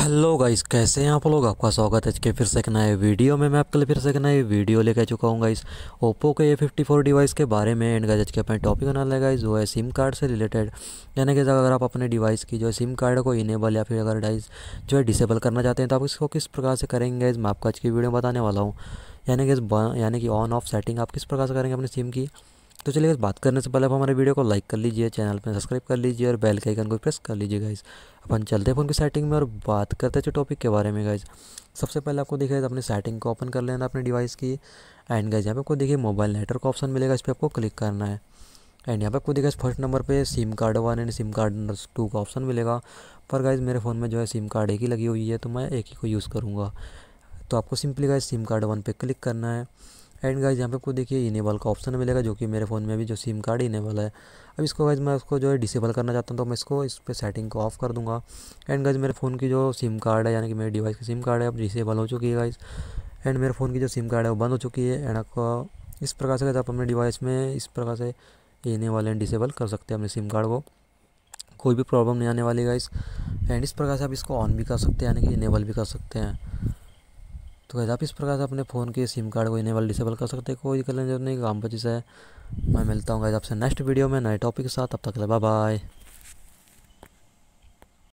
hello guys कैसे हैं आप लोग आपका स्वागत है के फिर से एक नए वीडियो में मैं आपके लिए फिर से एक नए वीडियो लेकर चुका हूँ गाइस ओप्पो के ए फिफ्टी फोर डिवाइस के बारे में एंड गाइस के अपने टॉपिक बना लगा गाइस वो है सिम कार्ड से रिलेटेड यानी कि अगर आप अपने डिवाइस की जो है सिम कार्ड को इनेबल या फिर अगर डाइस जो है डिसेबल करना चाहते हैं तो आप इसको किस प्रकार से करेंगे गाइज मैं आपको आज की वीडियो बताने वाला हूँ यानी कि यानी कि ऑन ऑफ सेटिंग आप किस प्रकार से करेंगे अपनी सिम की तो चलिए बात करने से पहले आप हमारे वीडियो को लाइक कर लीजिए चैनल पर सब्सक्राइब कर लीजिए और बेल के आइकन को प्रेस कर लीजिए गाइज अपन चलते हैं फोन की सेटिंग में और बात करते हैं टॉपिक के बारे में गाइज सबसे पहले आपको देखिए अपनी सेटिंग को ओपन कर लेना अपने डिवाइस की एंड गाइज यहाँ पे आपको देखिए मोबाइल नेटवर्क ऑप्शन मिलेगा इस पर आपको क्लिक करना है एंड यहाँ पे आपको देखिए फर्स्ट नंबर पर SIM card one and SIM card number two का ऑप्शन मिलेगा पर गाइज मेरे फ़ोन में जो है सिम कार्ड एक ही लगी हुई है तो मैं एक ही को यूज़ करूँगा तो आपको simply guys SIM card one पर क्लिक करना है एंड गाइज यहाँ पे आपको देखिए इनेबल का ऑप्शन मिलेगा जो कि मेरे फ़ोन में भी जो सिम कार्ड इनेबल है अब इसको गाइज मैं उसको जो है डिसेबल करना चाहता हूँ तो मैं इसको इस पर सेटिंग को ऑफ कर दूँगा एंड गाइज मेरे फ़ोन की जो सिम कार्ड है यानी कि मेरे डिवाइस की सिम कार्ड है अब डिसेबल हो चुकी है गाइज एंड मेरे फ़ोन की जो सिम कार्ड है वो बंद हो चुकी है एंड आपको इस प्रकार से आप अपने डिवाइस में इस प्रकार से इनेबल एंड डिसेबल कर सकते हैं अपने सिम कार्ड को कोई भी प्रॉब्लम नहीं आने वाली गाइस एंड इस प्रकार से आप इसको ऑन भी कर सकते हैं यानी कि इनेबल भी कर सकते हैं तो कैसे आप इस प्रकार से अपने फ़ोन के सिम कार्ड को इनेबल डिसेबल कर सकते हैं कोई कलर नहीं काम बची है मैं मिलता हूँ गैस आपसे नेक्स्ट वीडियो में नए टॉपिक के साथ तब तक बाय बाय